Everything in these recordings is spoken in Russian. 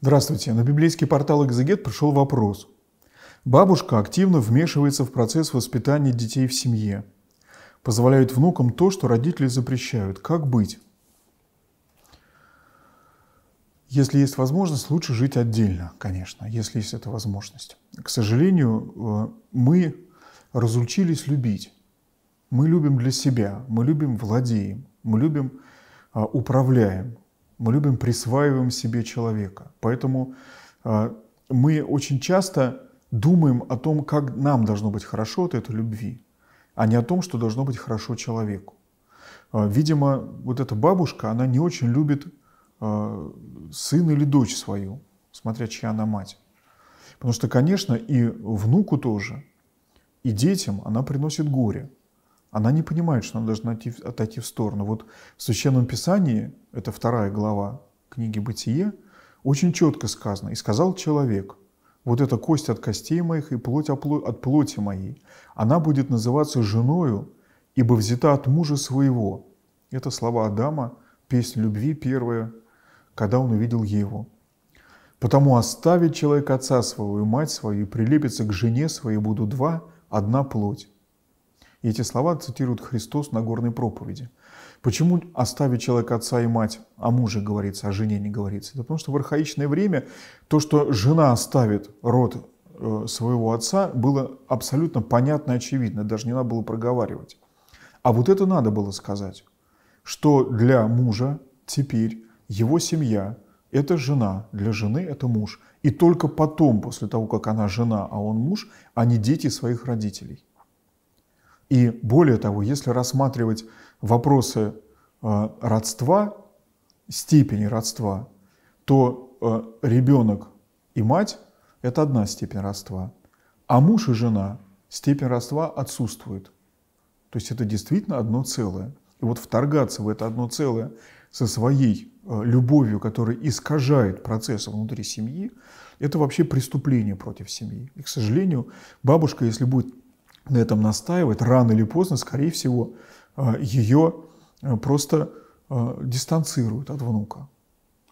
Здравствуйте. На библейский портал «Экзегет» пришел вопрос. Бабушка активно вмешивается в процесс воспитания детей в семье. Позволяет внукам то, что родители запрещают. Как быть? Если есть возможность, лучше жить отдельно, конечно, если есть эта возможность. К сожалению, э, мы разучились любить. Мы любим для себя, мы любим владеем, мы любим а, управляем, мы любим, присваиваем себе человека. Поэтому а, мы очень часто думаем о том, как нам должно быть хорошо от этой любви, а не о том, что должно быть хорошо человеку. А, видимо, вот эта бабушка, она не очень любит а, сына или дочь свою, смотря чья она мать. Потому что, конечно, и внуку тоже, и детям она приносит горе – она не понимает, что она должна отойти, отойти в сторону. Вот в Священном Писании, это вторая глава книги «Бытие», очень четко сказано «И сказал человек, вот эта кость от костей моих и плоть от плоти моей, она будет называться женою, ибо взята от мужа своего». Это слова Адама, песнь любви первая, когда он увидел Еву. «Потому оставит человек отца своего и мать свою, и прилепится к жене своей, будут два, одна плоть». И эти слова цитирует Христос на горной проповеди. Почему оставить человека отца и мать, а муже говорится, а жене не говорится? Это потому что в архаичное время то, что жена оставит род э, своего отца, было абсолютно понятно и очевидно, даже не надо было проговаривать. А вот это надо было сказать, что для мужа теперь его семья – это жена, для жены – это муж. И только потом, после того, как она жена, а он муж, они дети своих родителей. И более того, если рассматривать вопросы э, родства, степени родства, то э, ребенок и мать – это одна степень родства, а муж и жена – степень родства отсутствует. То есть это действительно одно целое. И вот вторгаться в это одно целое со своей э, любовью, которая искажает процессы внутри семьи, это вообще преступление против семьи. И, к сожалению, бабушка, если будет на этом настаивать, рано или поздно, скорее всего, а, ее а, просто а, дистанцируют от внука.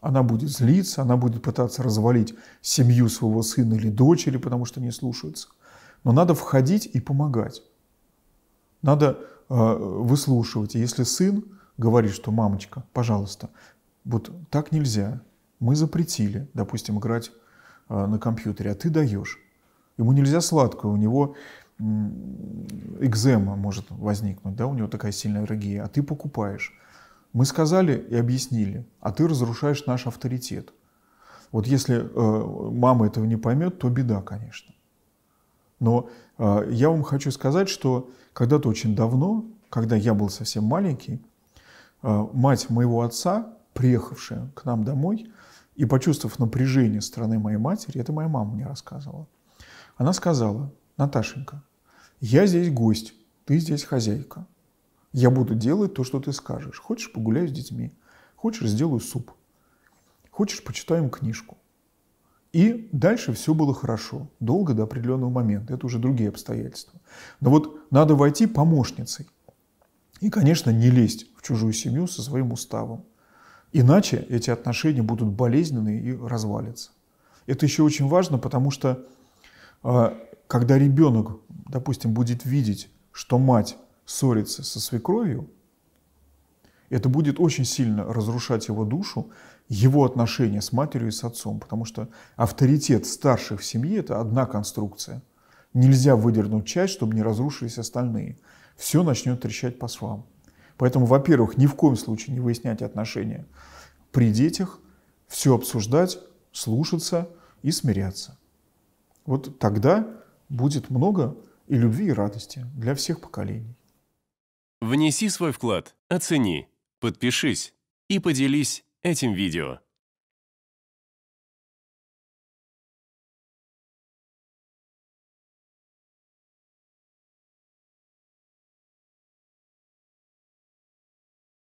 Она будет злиться, она будет пытаться развалить семью своего сына или дочери, потому что не слушается. Но надо входить и помогать. Надо выслушивать. Если сын говорит, что «мамочка, пожалуйста, вот так нельзя, мы запретили, допустим, играть на компьютере, а ты даешь». Ему нельзя сладкое, у него экзема может возникнуть, да, у него такая сильная аллергия, а ты покупаешь. Мы сказали и объяснили, а ты разрушаешь наш авторитет. Вот если э, мама этого не поймет, то беда, конечно. Но э, я вам хочу сказать, что когда-то очень давно, когда я был совсем маленький, э, мать моего отца, приехавшая к нам домой, и почувствовав напряжение стороны моей матери, это моя мама мне рассказывала, она сказала, Наташенька, я здесь гость, ты здесь хозяйка. Я буду делать то, что ты скажешь. Хочешь, погуляю с детьми. Хочешь, сделаю суп. Хочешь, почитаем книжку. И дальше все было хорошо, долго до определенного момента. Это уже другие обстоятельства. Но вот надо войти помощницей. И, конечно, не лезть в чужую семью со своим уставом. Иначе эти отношения будут болезненные и развалятся. Это еще очень важно, потому что а, когда ребенок, допустим, будет видеть, что мать ссорится со свекровью, это будет очень сильно разрушать его душу, его отношения с матерью и с отцом, потому что авторитет старших в семье – это одна конструкция. Нельзя выдернуть часть, чтобы не разрушились остальные. Все начнет трещать по свам. Поэтому, во-первых, ни в коем случае не выяснять отношения при детях, все обсуждать, слушаться и смиряться. Вот тогда будет много и любви, и радости для всех поколений. Внеси свой вклад, оцени, подпишись и поделись этим видео.